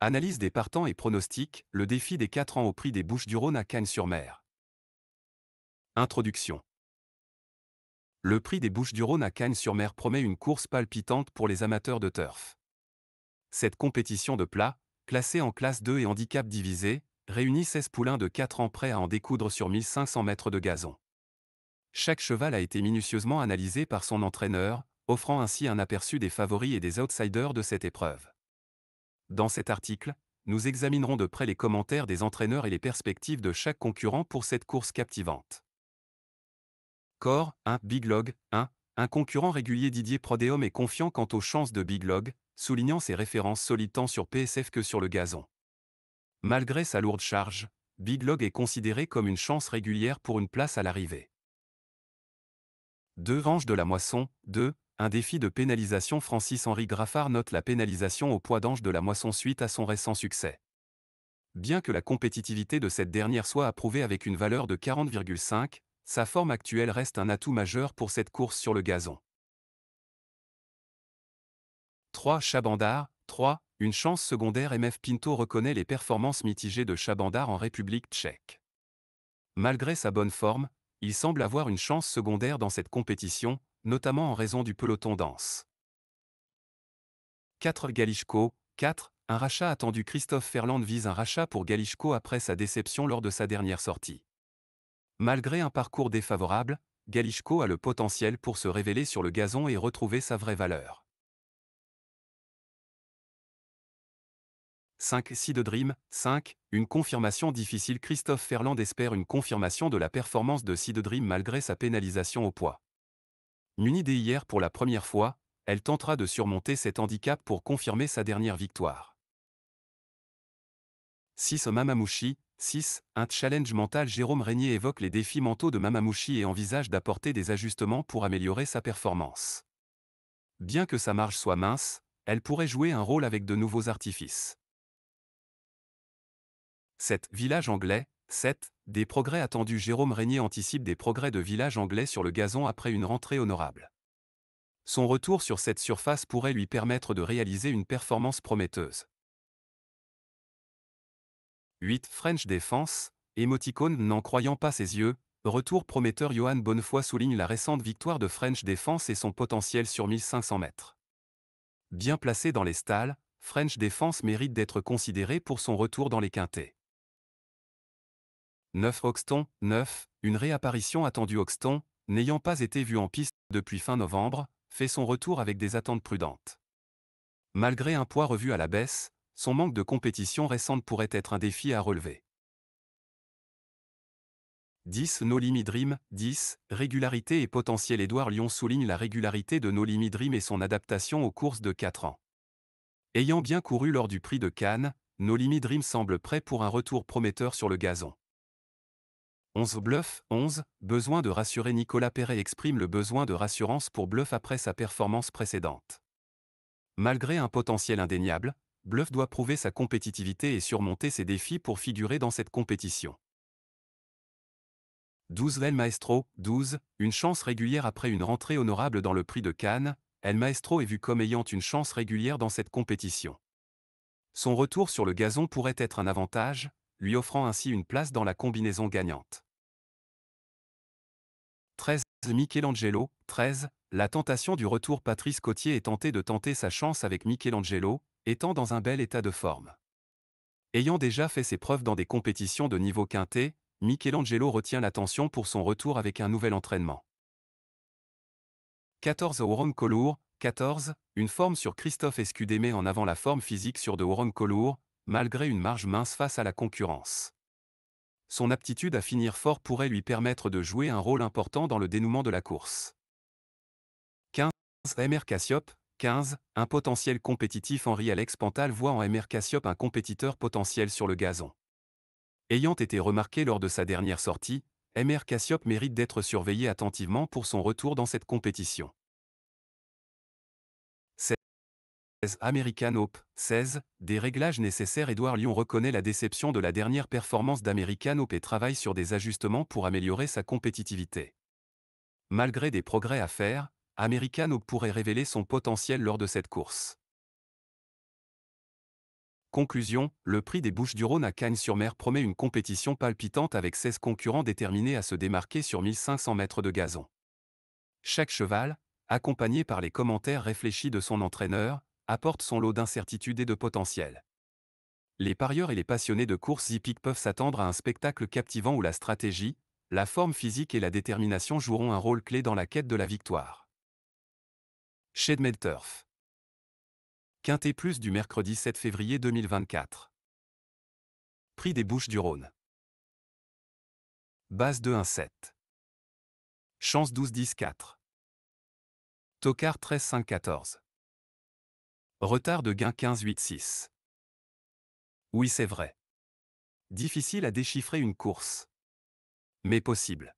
Analyse des partants et pronostics, le défi des 4 ans au prix des Bouches-du-Rhône à cannes sur mer Introduction. Le prix des Bouches-du-Rhône à cannes sur mer promet une course palpitante pour les amateurs de turf. Cette compétition de plat, classée en classe 2 et handicap divisé, réunit 16 poulains de 4 ans prêts à en découdre sur 1500 mètres de gazon. Chaque cheval a été minutieusement analysé par son entraîneur, offrant ainsi un aperçu des favoris et des outsiders de cette épreuve. Dans cet article, nous examinerons de près les commentaires des entraîneurs et les perspectives de chaque concurrent pour cette course captivante. Corps 1 Big Log 1 Un concurrent régulier Didier Prodeum est confiant quant aux chances de Big Log, soulignant ses références solides tant sur PSF que sur le gazon. Malgré sa lourde charge, Big Log est considéré comme une chance régulière pour une place à l'arrivée. 2 Range de la Moisson 2 un défi de pénalisation Francis-Henri Graffard note la pénalisation au poids d'ange de la moisson suite à son récent succès. Bien que la compétitivité de cette dernière soit approuvée avec une valeur de 40,5, sa forme actuelle reste un atout majeur pour cette course sur le gazon. 3. Chabandard, 3. Une chance secondaire MF Pinto reconnaît les performances mitigées de Chabandard en République tchèque. Malgré sa bonne forme, il semble avoir une chance secondaire dans cette compétition, notamment en raison du peloton dense. 4 Galichko, 4, un rachat attendu Christophe Ferland vise un rachat pour Galichko après sa déception lors de sa dernière sortie. Malgré un parcours défavorable, Galichko a le potentiel pour se révéler sur le gazon et retrouver sa vraie valeur. 5 Sidodrim, Dream, 5, une confirmation difficile Christophe Ferland espère une confirmation de la performance de Sidodrim Dream malgré sa pénalisation au poids. Munie d'hier hier pour la première fois, elle tentera de surmonter cet handicap pour confirmer sa dernière victoire. 6 Mamamouchi, 6. Un challenge mental Jérôme Régnier évoque les défis mentaux de Mamamouchi et envisage d'apporter des ajustements pour améliorer sa performance. Bien que sa marge soit mince, elle pourrait jouer un rôle avec de nouveaux artifices. 7. Village anglais, 7. Des progrès attendus Jérôme Régnier anticipe des progrès de village anglais sur le gazon après une rentrée honorable. Son retour sur cette surface pourrait lui permettre de réaliser une performance prometteuse. 8. French Défense, émoticône n'en croyant pas ses yeux, retour prometteur Johan Bonnefoy souligne la récente victoire de French Defense et son potentiel sur 1500 mètres. Bien placé dans les stalles, French Defense mérite d'être considéré pour son retour dans les quintés. 9 Oxton, 9, une réapparition attendue Oxton, n'ayant pas été vu en piste depuis fin novembre, fait son retour avec des attentes prudentes. Malgré un poids revu à la baisse, son manque de compétition récente pourrait être un défi à relever. 10 No Limit 10, régularité et potentiel Édouard Lyon souligne la régularité de No et son adaptation aux courses de 4 ans. Ayant bien couru lors du prix de Cannes, No semble prêt pour un retour prometteur sur le gazon. 11 Bluff, 11, besoin de rassurer Nicolas Perret exprime le besoin de rassurance pour Bluff après sa performance précédente. Malgré un potentiel indéniable, Bluff doit prouver sa compétitivité et surmonter ses défis pour figurer dans cette compétition. 12 El Maestro, 12, une chance régulière après une rentrée honorable dans le prix de Cannes, El Maestro est vu comme ayant une chance régulière dans cette compétition. Son retour sur le gazon pourrait être un avantage, lui offrant ainsi une place dans la combinaison gagnante. 13 Michelangelo, 13, la tentation du retour Patrice Cotier est tenté de tenter sa chance avec Michelangelo, étant dans un bel état de forme. Ayant déjà fait ses preuves dans des compétitions de niveau quintet, Michelangelo retient l'attention pour son retour avec un nouvel entraînement. 14 Auron Colour, 14, une forme sur Christophe Escudé met en avant la forme physique sur de Auron Colour, malgré une marge mince face à la concurrence son aptitude à finir fort pourrait lui permettre de jouer un rôle important dans le dénouement de la course. 15. MR Cassiop, 15. Un potentiel compétitif Henri-Alex Pantal voit en MR Cassiope un compétiteur potentiel sur le gazon. Ayant été remarqué lors de sa dernière sortie, MR Cassiope mérite d'être surveillé attentivement pour son retour dans cette compétition. American Hope, 16, des réglages nécessaires Édouard Lyon reconnaît la déception de la dernière performance d'American Hope et travaille sur des ajustements pour améliorer sa compétitivité. Malgré des progrès à faire, American Hope pourrait révéler son potentiel lors de cette course. Conclusion, le prix des Bouches-du-Rhône à Cagnes-sur-Mer promet une compétition palpitante avec 16 concurrents déterminés à se démarquer sur 1500 mètres de gazon. Chaque cheval, accompagné par les commentaires réfléchis de son entraîneur, apporte son lot d'incertitudes et de potentiel. Les parieurs et les passionnés de courses hippiques peuvent s'attendre à un spectacle captivant où la stratégie, la forme physique et la détermination joueront un rôle clé dans la quête de la victoire. Chez Turf Quintet Plus du mercredi 7 février 2024 Prix des Bouches du Rhône Base 2-1-7 Chance 12-10-4 Tocard 13-5-14 Retard de gain 15 6 Oui c'est vrai. Difficile à déchiffrer une course. Mais possible.